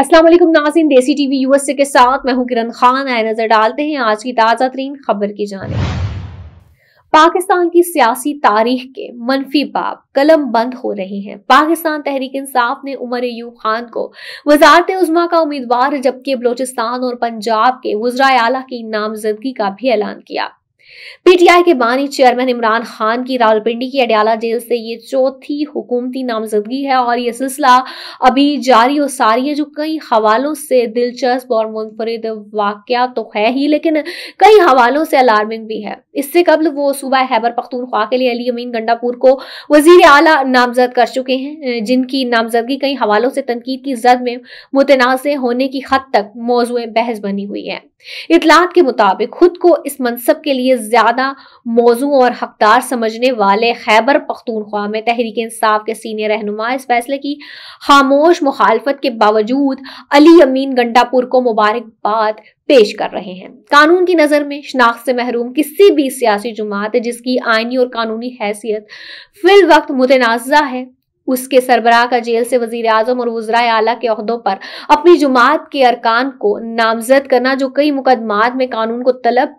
अस्सलाम वालेकुम नाजिन देसी टीवी यूएसए के साथ मैं हूं किरण खान आए नजर डालते हैं आज की ताज़ा तरीन खबर की जाने पाकिस्तान की सियासी तारीख के मनफी बाब कलम बंद हो रहे हैं पाकिस्तान तहरीक इंसाफ ने उमर एयूब खान को वजारत उजमा का उम्मीदवार जबकि बलोचिस्तान और पंजाब के वजरा आला की नामजदगी का भी ऐलान किया पीटीआई के बानी चेयरमैन इमरान खान की रावलपिंडी की अडियाला जेल से ये चौथी हुकूमती नामजदगी है और ये सिलसिला अभी जारी और सारी है जो कई हवालों से दिलचस्प और मुनफरद वाक़ तो है ही लेकिन कई हवालों से अलार्मिंग भी है इससे कबल वो सुबह हैबर पख्तूनख्वा के लिए अली अमीन गंडापुर को वजीर अला नामजद कर चुके हैं जिनकी नामजदगी कई हवालों से तनकीद की जद में मुतनाज़ होने की हद तक मौजूद बहस बनी हुई है इतलात के मुताबिक खुद को इस मनसब के लिए लिए ज़्यादा मौजू और हकदार समझने वाले खैबर पख्तूनख्वा में तहरीक इंसाफ के सीनियर रहनुमा इस फैसले की खामोश मुखालफत के बावजूद अली अमीन गंडापुर को मुबारकबाद पेश कर रहे हैं कानून की नज़र में शनाख्त से महरूम किसी भी सियासी जमात जिसकी आइनी और कानूनी हैसियत फिल वक्त मुतनाज़ा है उसके सरबराह का जेल से वजीर अजम और वजरा आला के अहदों पर अपनी जुमात के अरकान को नामजद करना जो कई मुकदमात में कानून को तलब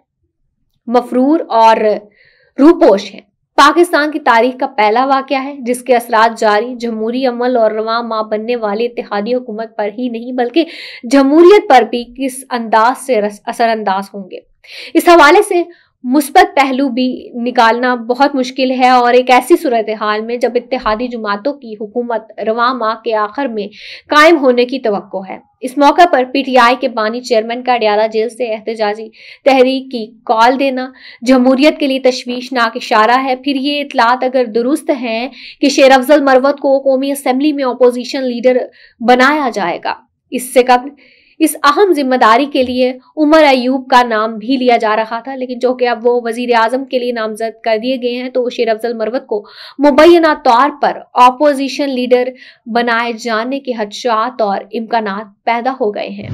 मफरूर और रूपोश हैं पाकिस्तान की तारीख का पहला वाक्य है जिसके असरा जारी जमहूरी अमल और रवा माँ बनने वाली इतिहादी हुकूमत पर ही नहीं बल्कि जमहूरियत पर भी किस अंदाज से असरअंदाज होंगे इस हवाले से मुस्बत पहलू भी निकालना बहुत मुश्किल है और एक ऐसी सूरत हाल में जब इतिहादी जमातों की हुकूमत रवा माह के आखिर में कायम होने की तो है इस मौका पर पीटीआई के बानी चेयरमैन का अडियाला जेल से एहतजाजी तहरीक की कॉल देना जमहूरियत के लिए तशवीशनाक इशारा है फिर ये इतलात अगर दुरुस्त हैं कि शेर अफजल मरवत को कौमी असम्बली में अपोजिशन लीडर बनाया जाएगा इससे कब इस अहम जिम्मेदारी के लिए उमर अयूब का नाम भी लिया जा रहा था लेकिन जो कि अब वो वजीर आजम के लिए नामजद कर दिए गए हैं तो शेर अफजल मरवत को मुबैना तौर पर ऑपोजिशन लीडर बनाए जाने के हदशात और इम्कान पैदा हो गए हैं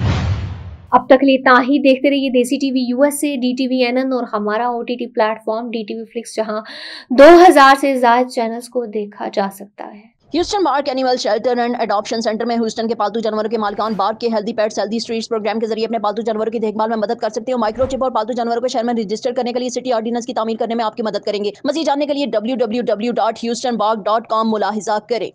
अब तक लिए इतना ही देखते रहिए Desi TV USA D N N और हमारा O T T platform D T V flix जहाँ दो हज़ार से ज़्यादा चैनल्स को देखा जा सकता है Houston Bark animal shelter and adoption centre में ह्यूस्टन के पालतू जानवरों के मालिकान बार्क के healthy pets healthy streets programme के जरिए अपने पालतू जानवरों की देखभाल में मदद कर सकते हो माइक्रोचिप और पालतू जानवरों को शहर में रजिस्टर करने के लिए सिटी ऑर्डिनेंस की तमीर करने में आपकी मदद करेंगे मजीद जानने के लिए W W W dot Houston Bark dot com मुलाहिजा करें